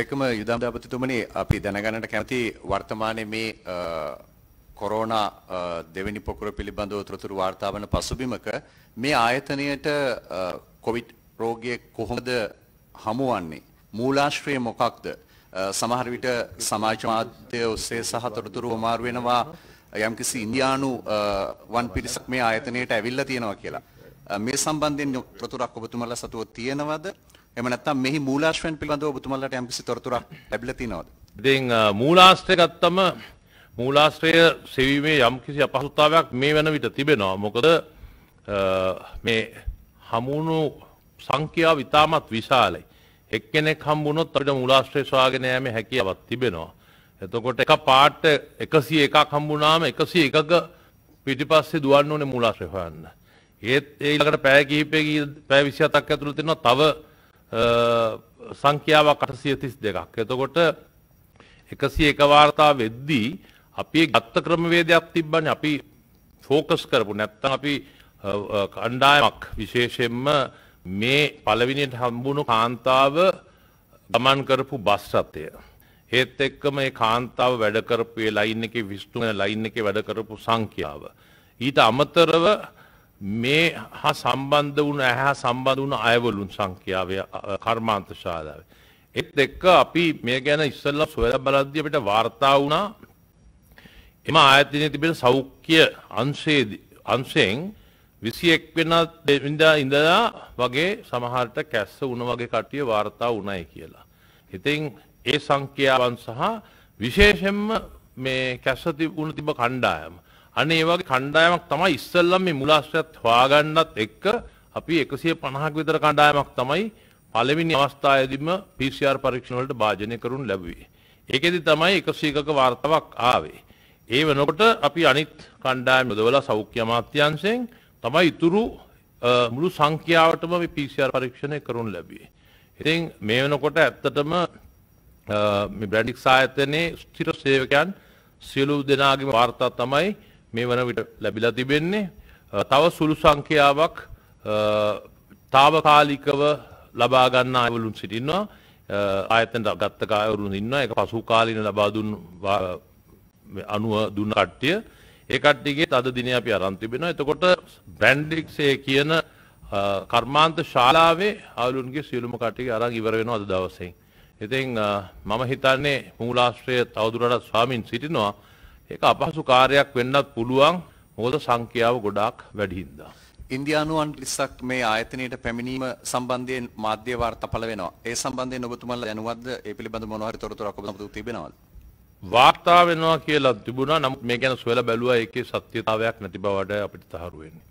එකම යුදම්ධාපතිතුමනි අපි දැනගන්නට කැමති වර්තමානයේ මේ කොරෝනා දෙවෙනි පොකුර පිළිබඳව තොරතුරු වාර්තා වන පසුබිමක මේ ආයතනයට කොවිඩ් රෝගය කොහොමද හමුවන්නේ මූලාශ්‍රය මොකක්ද සමහර විට සමාජ මාධ්‍ය ඔස්සේ සහ තොරතුරු හමාරු වෙනවා යම්කිසි ඉන්දියානු වන් පිරිසක් මේ ආයතනයට ඇවිල්ලා තියෙනවා කියලා මේ සම්බන්ධයෙන් තොරතුරක් ඔබතුමාලා සතුව තියෙනවද එම නැත්තම් මෙහි මූලාශ්‍රයන් පිළිබඳව ඔබතුමාලට යම්කිසි තොරතුරක් ලැබිලා තියෙනවද? ඉතින් මූලාශ්‍රය ගත්තම මූලාශ්‍රය සෙවීමේ යම්කිසි අපහසුතාවයක් මේ වෙන විට තිබෙනවා. මොකද මේ හමුණු සංඛ්‍යාව ඉතාමත් විශාලයි. එක්කෙනෙක් හම්බුනොත් අපිට මූලාශ්‍රය සොයාගෙන යෑමේ හැකියාවක් තිබෙනවා. එතකොට එක පාට 101ක් හම්බුනාම 101ක පිටිපස්සේ දුවන්න ඕනේ මූලාශ්‍රය හොයන්න. ඒත් ඒ ඊළඟට පැය කිහිපයක පැය 27ක් ඇතුළත වෙනවා තව සංඛ්‍යාවක් අටසිය තිස් දෙකක්. එතකොට එකසිය එක වාර්තා වෙද්දී අපි ගත්ත ක්‍රමවේදයක් තිබ්බන අපි ෆෝකස් කරපු නැත්තන් අපි කණ්ඩායමක් විශේෂෙන්ම මේ පළවිනියට හම්බුණු කාන්තාව ගමන් කරපු බස් රථය. ඒත් එක්කම මේ කාන්තාව වැඩ කරපු ඒ ලයින් එකේ විස්තුන ලයින් එකේ වැඩ කරපු සංඛ්‍යාව. ඊට අමතරව මේ හා සම්බන්ධ වුණ ඇහැ සම්බඳ වුණ අයවලුන් සංඛ්‍යාවය කර්මාන්ත ශාලාව. එත් එක්ක අපි මේ ගැන ඉස්සල්ල සොයල බලද්‍යපිට වාර්තා වුණා එම ආයතනය තිබෙන සෞඛ්‍ය අන්සයෙන් විසි එක් වෙන දෙවිඳා ඉඳලා වගේ සමහරට කැස්ස උන වගේ කටිය වාර්තා වනයි කියලා. ඉතින් ඒ සංඛ්‍යාවන් සහ විශේෂෙන්ම මේ කැස්ස උන තිබ කණ්ඩායම. අන්න ඒ වගේ කණ්ඩායමක් තමයි ඉස්සෙල්ලම මේ මුලාශ්‍රයත් හොයාගන්නත් එක්ක අපි 150ක් විතර කණ්ඩායමක් තමයි පළවෙනි අවස්ථාවේදීම PCR පරීක්ෂණ වලට භාජනය කරනු ලැබුවේ. ඒකෙදි තමයි 101ක වார்த்தාවක් ආවේ. ඒ වෙනකොට අපි අනිත් කණ්ඩායම් යොදවලා සෞඛ්‍ය අමාත්‍යාංශයෙන් තමයි ඉතුරු මුළු සංඛ්‍යාවටම මේ PCR පරීක්ෂණය කරනු ලැබුවේ. ඉතින් මේ වෙනකොට ඇත්තටම මේ බ්‍රැඩික්ස් ආයතනයේ ස්ථිර සේවකයන් සියලු දෙනාගේම වාර්තා තමයි මේ වන විට ලැබිලා තිබෙන්නේ තව සුළු සංඛ්‍යාවක් තාවකාලිකව ලබා ගන්න අයවලුන් සිටින්නවා ආයතන ගත්ත කායවරුන් ඉන්නවා ඒක පසු කාලීන ලබා දුන් අනුව දුන්න කට්ටිය ඒ කට්ටියගේ අද දිනේ අපි අරන් තිබෙනවා එතකොට බ්‍රැන්ඩික්සේ කියන කර්මාන්ත ශාලාවේ අවුලුන්ගේ සියලුම කට්ටිය අරන් ඉවර වෙනවා අද දවසේ. ඉතින් මම හිතන්නේ මූලාශ්‍රය තවදුරටත් ස්වාමින් සිටිනවා. ඒක අපහසු කාර්යයක් වෙන්නත් පුළුවන් මොකද සංඛ්‍යාව ගොඩාක් වැඩි හින්දා. ඉන්දියානුවන් 20ක් මේ ආයතනයට පැමිණීම සම්බන්ධයෙන් මාධ්‍ය වාර්තා පළ වෙනවා. ඒ සම්බන්ධයෙන් ඔබතුමාලා දැනුවත්ද? ඒ පිළිබඳ මොනවා හරි තොරතුරක් ඔබතුමා තිබෙනවද? වාර්තා වෙනවා කියලා තිබුණා. නමුත් මේ ගැන සොයලා බැලුවා ඒකේ සත්‍යතාවයක් නැති බවට අපිට තහවුරු වෙන්නේ.